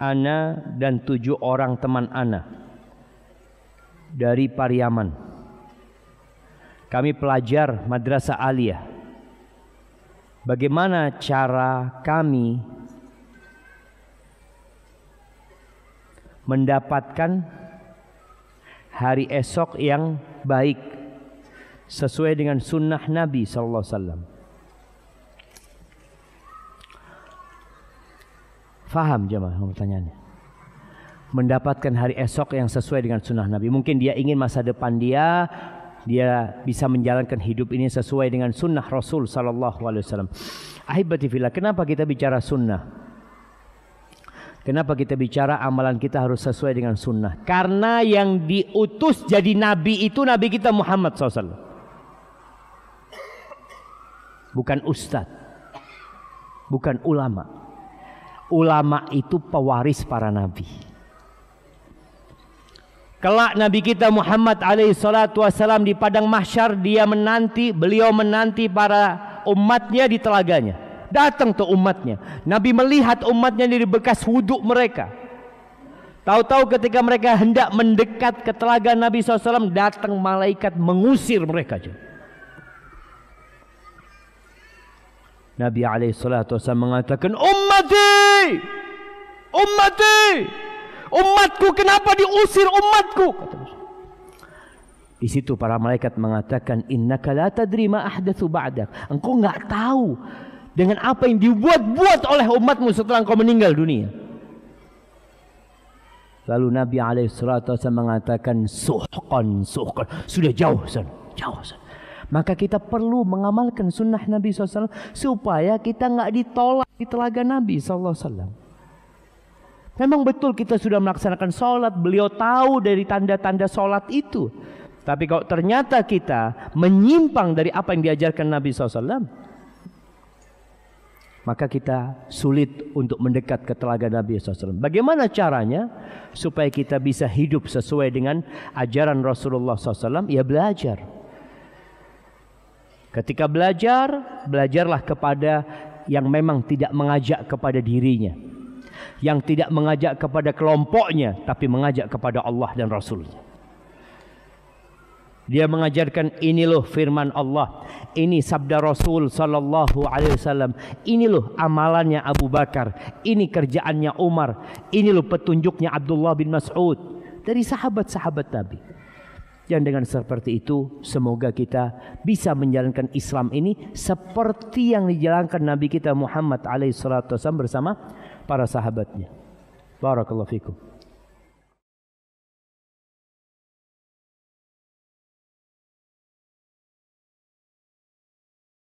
ana dan tujuh orang teman ana dari Pariaman. Kami pelajar madrasah aliyah. Bagaimana cara kami mendapatkan hari esok yang baik sesuai dengan sunnah Nabi sallallahu alaihi wasallam. Faham jemaah pertanyaannya. Mendapatkan hari esok yang sesuai dengan sunnah Nabi. Mungkin dia ingin masa depan dia dia bisa menjalankan hidup ini sesuai dengan sunnah Rasul Sallallahu Alaihi Wasallam. Ahibati kenapa kita bicara sunnah? Kenapa kita bicara amalan kita harus sesuai dengan sunnah? Karena yang diutus jadi nabi itu nabi kita Muhammad SAW. Bukan ustadz. Bukan ulama ulama itu pewaris para nabi. Kelak Nabi kita Muhammad alaihi salatu wasalam di padang mahsyar dia menanti, beliau menanti para umatnya di telaganya. Datang tuh umatnya. Nabi melihat umatnya dari bekas wuduk mereka. Tahu-tahu ketika mereka hendak mendekat ke telaga Nabi SAW datang malaikat mengusir mereka. Nabi alaihissalam mengatakan ummati ummati umatku kenapa diusir umatku kata di situ para malaikat mengatakan innaka la tadri ma ahdatsu ba'dak. Engkau enggak tahu dengan apa yang dibuat-buat oleh umatmu setelah engkau meninggal dunia. Lalu Nabi alaihi salatu mengatakan suhqan suhqan sudah jauh sana, jauh sana. Maka kita perlu mengamalkan sunnah Nabi SAW supaya kita nggak ditolak di telaga Nabi SAW. Memang betul kita sudah melaksanakan sholat, beliau tahu dari tanda-tanda sholat itu. Tapi kalau ternyata kita menyimpang dari apa yang diajarkan Nabi SAW, maka kita sulit untuk mendekat ke telaga Nabi SAW. Bagaimana caranya supaya kita bisa hidup sesuai dengan ajaran Rasulullah SAW? Ya belajar. Ketika belajar, belajarlah kepada yang memang tidak mengajak kepada dirinya. Yang tidak mengajak kepada kelompoknya, tapi mengajak kepada Allah dan Rasulnya. Dia mengajarkan ini loh firman Allah, ini sabda Rasul sallallahu alaihi wasallam, ini loh amalannya Abu Bakar, ini kerjaannya Umar, ini loh petunjuknya Abdullah bin Mas'ud dari sahabat-sahabat Nabi. -sahabat yang dengan seperti itu semoga kita bisa menjalankan Islam ini seperti yang dijalankan Nabi kita Muhammad alaihi bersama para sahabatnya. Barakallahu fikum.